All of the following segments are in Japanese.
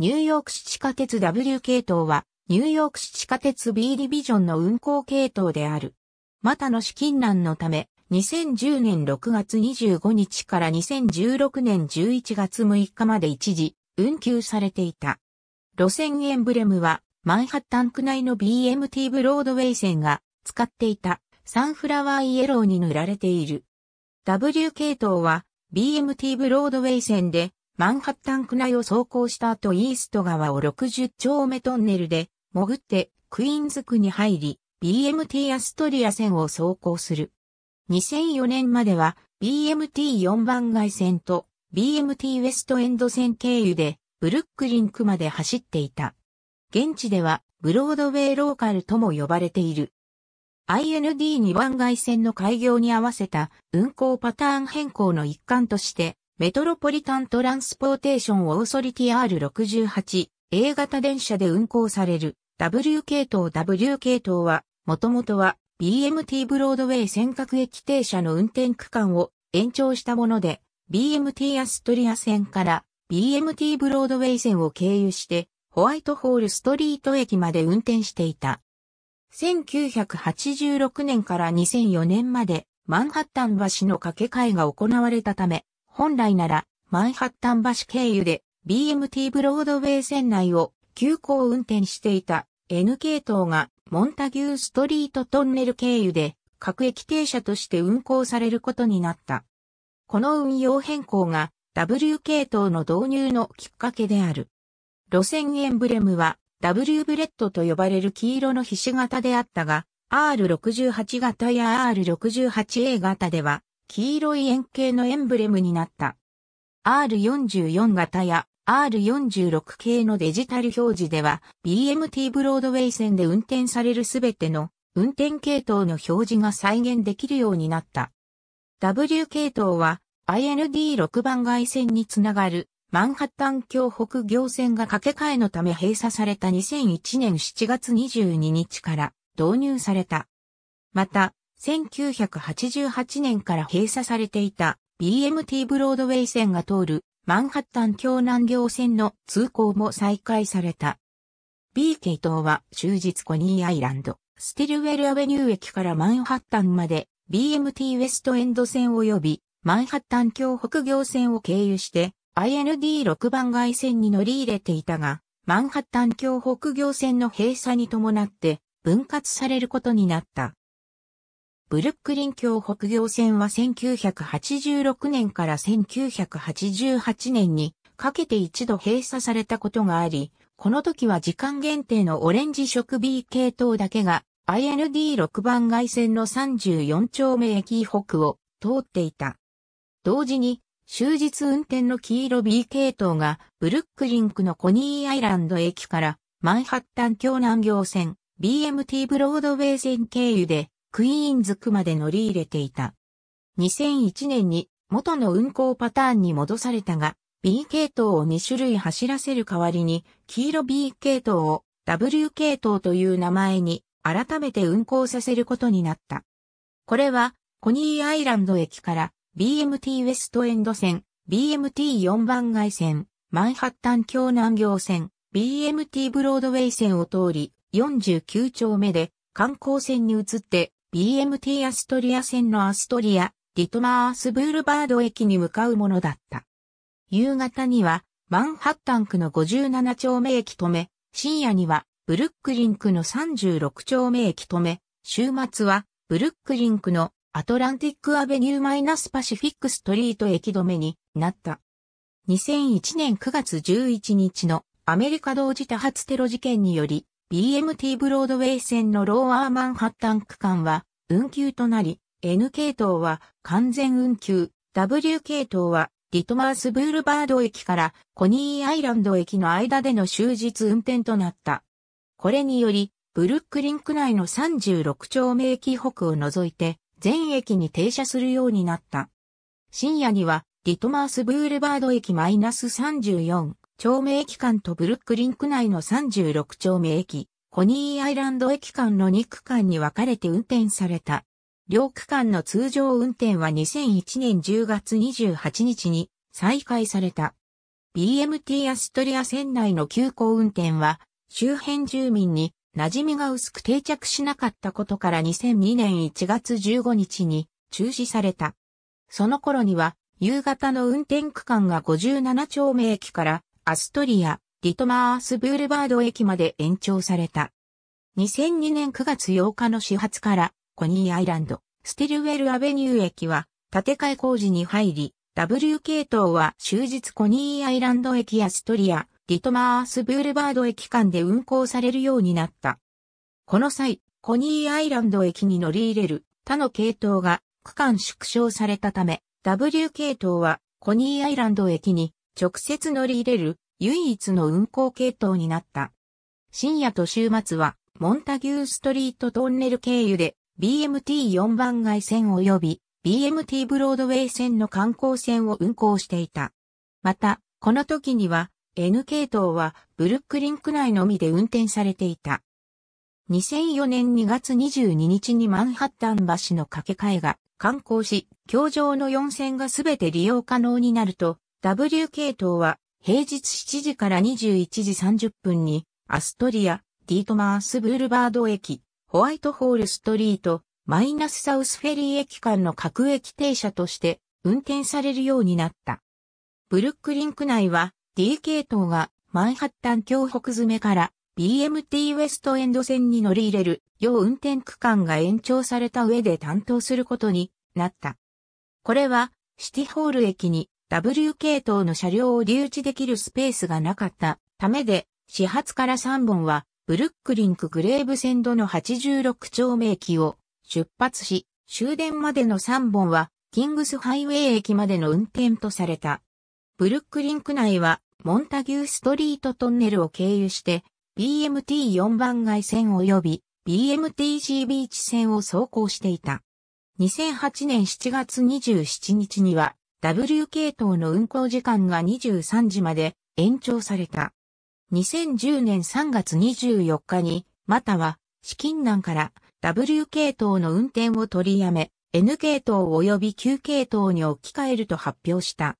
ニューヨーク市地下鉄 W 系統は、ニューヨーク市地下鉄 B ディビジョンの運行系統である。またの資金難のため、2010年6月25日から2016年11月6日まで一時、運休されていた。路線エンブレムは、マンハッタン区内の BMT ブロードウェイ線が使っていたサンフラワーイエローに塗られている。W 系統は BMT ブロードウェイ線でマンハッタン区内を走行した後イースト川を60丁目トンネルで潜ってクイーンズ区に入り BMT アストリア線を走行する。2004年までは BMT4 番街線と BMT ウェストエンド線経由でブルックリン区まで走っていた。現地ではブロードウェイローカルとも呼ばれている。IND2 番街線の開業に合わせた運行パターン変更の一環としてメトロポリタントランスポーテーションオーソリティ R68 A 型電車で運行される W 系統 W 系統は、もともとは BMT ブロードウェイ尖閣駅停車の運転区間を延長したもので、BMT アストリア線から BMT ブロードウェイ線を経由して、ホワイトホールストリート駅まで運転していた。1986年から2004年までマンハッタン橋の架け替えが行われたため、本来なら、マンハッタン橋経由で BMT ブロードウェイ線内を急行運転していた N 系統がモンタギューストリートトンネル経由で各駅停車として運行されることになった。この運用変更が W 系統の導入のきっかけである。路線エンブレムは W ブレッドと呼ばれる黄色のひ型であったが、R68 型や R68A 型では黄色い円形のエンブレムになった。R44 型や R46 系のデジタル表示では BMT ブロードウェイ線で運転されるすべての運転系統の表示が再現できるようになった。W 系統は IND6 番外線につながるマンハッタン京北行線が掛け替えのため閉鎖された2001年7月22日から導入された。また、1988年から閉鎖されていた BMT ブロードウェイ線が通るマンハッタン京南行線の通行も再開された。B 系統は終日コニーアイランド、ステルウェルアベニュー駅からマンハッタンまで BMT ウェストエンド線及びマンハッタン京北行線を経由して IND6 番街線に乗り入れていたが、マンハッタン京北行線の閉鎖に伴って分割されることになった。ブルックリン橋北行線は1986年から1988年にかけて一度閉鎖されたことがあり、この時は時間限定のオレンジ色 B 系統だけが IND6 番外線の34丁目駅北を通っていた。同時に終日運転の黄色 B 系統がブルックリンクのコニーアイランド駅からマンハッタン橋南行線 BMT ブロードウェイ線経由でクイーンズ区まで乗り入れていた。2001年に元の運行パターンに戻されたが、B 系統を2種類走らせる代わりに、黄色 B 系統を W 系統という名前に改めて運行させることになった。これは、コニーアイランド駅から BMT ウェストエンド線、BMT4 番街線、マンハッタン京南行線、BMT ブロードウェイ線を通り、49丁目で観光線に移って BMT アストリア線のアストリア、リトマースブールバード駅に向かうものだった。夕方には、マンハッタン区の57丁目駅止め、深夜には、ブルックリン区の36丁目駅止め、週末は、ブルックリン区のアトランティックアベニューマイナスパシフィックストリート駅止めになった。2001年9月11日のアメリカ同時多発テロ事件により、BMT ブロードウェイ線のローアーマンハッタン区間は運休となり、N 系統は完全運休、W 系統はリトマースブールバード駅からコニーアイランド駅の間での終日運転となった。これにより、ブルックリン区内の36丁目駅北を除いて、全駅に停車するようになった。深夜には、リトマースブールバード駅マイナス34丁目駅間とブルックリン区内の36丁目駅コニーアイランド駅間の2区間に分かれて運転された。両区間の通常運転は2001年10月28日に再開された。BMT アストリア線内の急行運転は周辺住民に馴染みが薄く定着しなかったことから2002年1月15日に中止された。その頃には夕方の運転区間が57丁目駅からアストリア、リトマースブールバード駅まで延長された。2002年9月8日の始発からコニーアイランド、ステルウェルアベニュー駅は建て替え工事に入り、W 系統は終日コニーアイランド駅やストリア、リトマースブールバード駅間で運行されるようになった。この際、コニーアイランド駅に乗り入れる他の系統が区間縮小されたため、W 系統はコニーアイランド駅に直接乗り入れる唯一の運行系統になった。深夜と週末は、モンタギューストリートトンネル経由で、BMT4 番街線及び BMT ブロードウェイ線の観光線を運行していた。また、この時には N 系統はブルックリンク内のみで運転されていた。2004年2月22日にマンハッタン橋の架け替えが観光し、橋上の4線がすべて利用可能になると、W 系統は平日7時から21時30分に、アストリア、ディートマースブールバード駅、ホワイトホールストリート、マイナスサウスフェリー駅間の各駅停車として運転されるようになった。ブルックリンク内は D 系統がマンハッタン京北詰めから BMT ウエストエンド線に乗り入れる要運転区間が延長された上で担当することになった。これはシティホール駅に W 系統の車両を留置できるスペースがなかったためで、始発から3本は、ブルックリンクグレーブセンドの86丁目駅を出発し、終電までの3本は、キングスハイウェイ駅までの運転とされた。ブルックリンク内は、モンタギューストリートトンネルを経由して、BMT4 番街線及び BMTC ビーチ線を走行していた。2008年7月27日には、W 系統の運行時間が23時まで延長された。2010年3月24日に、または、資金難から W 系統の運転を取りやめ、N 系統及び Q 系統に置き換えると発表した。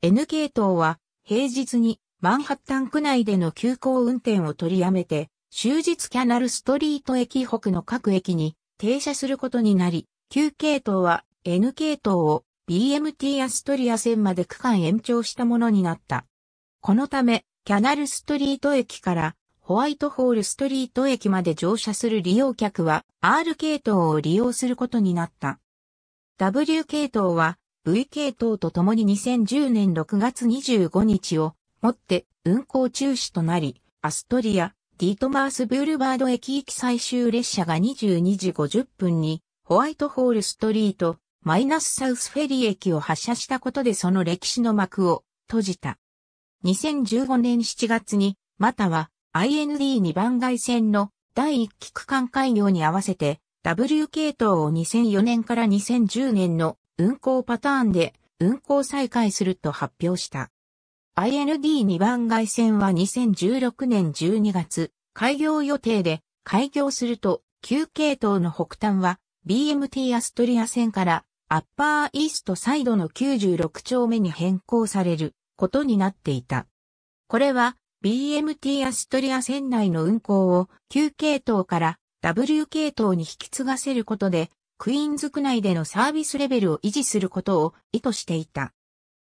N 系統は、平日にマンハッタン区内での急行運転を取りやめて、終日キャナルストリート駅北の各駅に停車することになり、旧系統は N 系統を BMT アストリア線まで区間延長したものになった。このため、キャナルストリート駅からホワイトホールストリート駅まで乗車する利用客は R 系統を利用することになった。W 系統は V 系統とともに2010年6月25日をもって運行中止となり、アストリア、ディートマースブールバード駅行き最終列車が22時50分にホワイトホールストリート、マイナスサウスフェリー駅を発車したことでその歴史の幕を閉じた。2015年7月に、または IND2 番外線の第1期区間開業に合わせて、W 系統を2004年から2010年の運行パターンで運行再開すると発表した。IND2 番外線は2016年12月、開業予定で、開業すると、旧系統の北端は BMT アストリア線からアッパーイーストサイドの96丁目に変更されることになっていた。これは BMT アストリア船内の運行を旧系統から W 系統に引き継がせることで、クイーンズ区内でのサービスレベルを維持することを意図していた。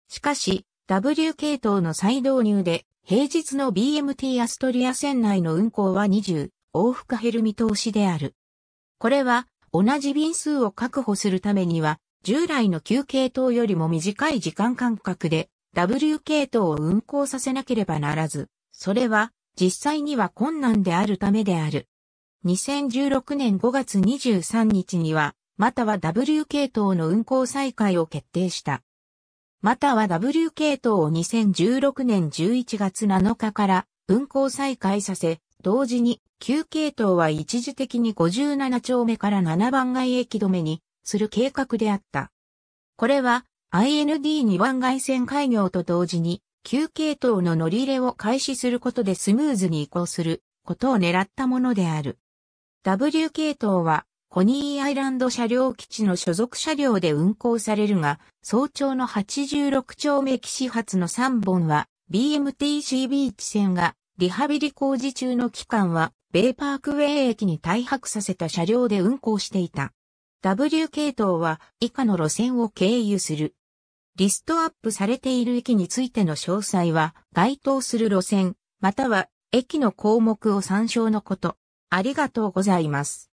しかし、W 系統の再導入で、平日の BMT アストリア船内の運行は20往復減る見通しである。これは、同じ便数を確保するためには、従来の旧系統よりも短い時間間隔で W 系統を運行させなければならず、それは実際には困難であるためである。2016年5月23日には、または W 系統の運行再開を決定した。または W 系統を2016年11月7日から運行再開させ、同時に旧系統は一時的に57丁目から7番街駅止めにする計画であった。これは IND2 番外線開業と同時に旧系統の乗り入れを開始することでスムーズに移行することを狙ったものである。W 系統はコニーアイランド車両基地の所属車両で運行されるが、早朝の86丁目機始発の3本は BMTCB 地線がリハビリ工事中の期間はベイパークウェイ駅に退泊させた車両で運行していた。W 系統は以下の路線を経由する。リストアップされている駅についての詳細は、該当する路線、または駅の項目を参照のこと。ありがとうございます。